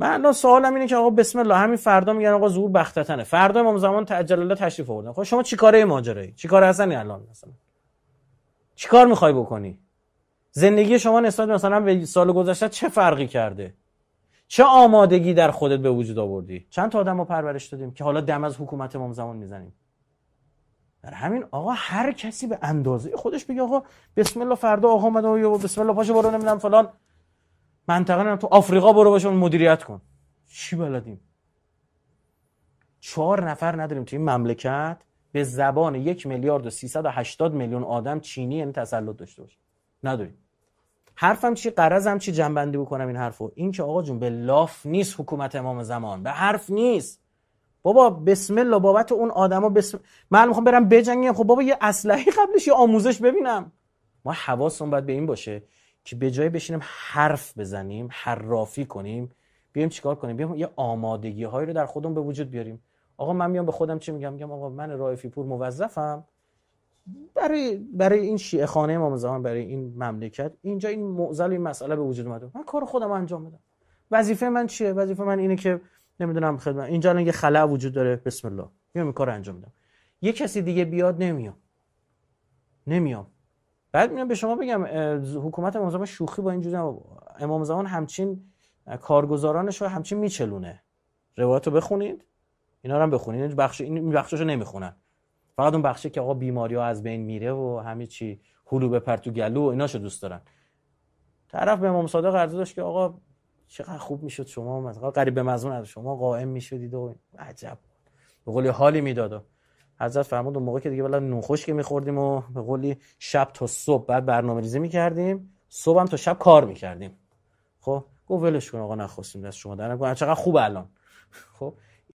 من الان سوالم اینه که آقا بسم الله همین فردا میگن آقا زور بختتنه فردا امام زمان تعجل الله تشریف آوردن خب شما چیکاره ماجرایی چیکار هستنی الان مثلا چیکار میخوای بکنی زندگی شما نسبت مثلا به سال گذشته چه فرقی کرده چه آمادگی در خودت به وجود آوردی چند تا آدم رو پرورش دادیم که حالا دم از حکومت امام زمان میزنیم در همین آقا هر کسی به اندازه خودش بگه آقا بسم الله فردا آقا اومد و بسم الله پاشو برو نمیدونم فلان منطقه نه تو آفریقا برو باشون مدیریت کن چی بلدیم چهار نفر نداریم تو این مملکت به زبان یک میلیارد و 380 میلیون آدم چینی یعنی تسلط داشته باشه نداریم حرفم چی قرضم چی جنبندی بکنم این حرفو این که آقا جون به لاف نیست حکومت امام زمان به حرف نیست بابا بسم الله بابت اون آدما بسم من میخوام برم بجنگم خب بابا یه اسلحه قبلش یه آموزش ببینم ما حواسمون باید به این باشه که به جای بشینیم حرف بزنیم حرافی کنیم بیایم چیکار کنیم بیایم یه آمادگی هایی رو در خودم به وجود بیاریم آقا من میام به خودم چی میگم میگم آقا من رائفی پور موظفم برای برای این شیعه خانه امام زمان برای این مملکت اینجا این معضل این مسئله به وجود اومده من کار خودم انجام بدم وظیفه من چیه وظیفه من اینه که نمیدونم خدمت اینجا الان یه خلأ وجود داره بسم الله میام این کار انجام میدم یه کسی دیگه بیاد نمیام نمیام بعد میام به شما بگم حکومت امام زمان شوخی با این جوری امام زمان همچین کارگزارانش رو همچین میچلونه روایت رو بخونید اینا رو هم بخونید این بخش این بخشاشو نمیخونن فقط اون بخشی که آقا بیماری ها از بین میره و همه چی هلو پر تو گلو و ایناشو دوست دارن طرف به امام صادق عرض داشت که آقا چقدر خوب میشد شما مثلا قریب به مزمون از شما قائم میشدید و عجب به قول حالی میداد حضرت فرمود اون موقع که دیگه بالا نوخوش که میخوردیم و به قولی شب تا صبح بعد برنامه ریزی میکردیم صبح هم تا شب کار میکردیم خب گفت ولش کن آقا نخواستیم دست شما در نکن چقدر خوب الان خب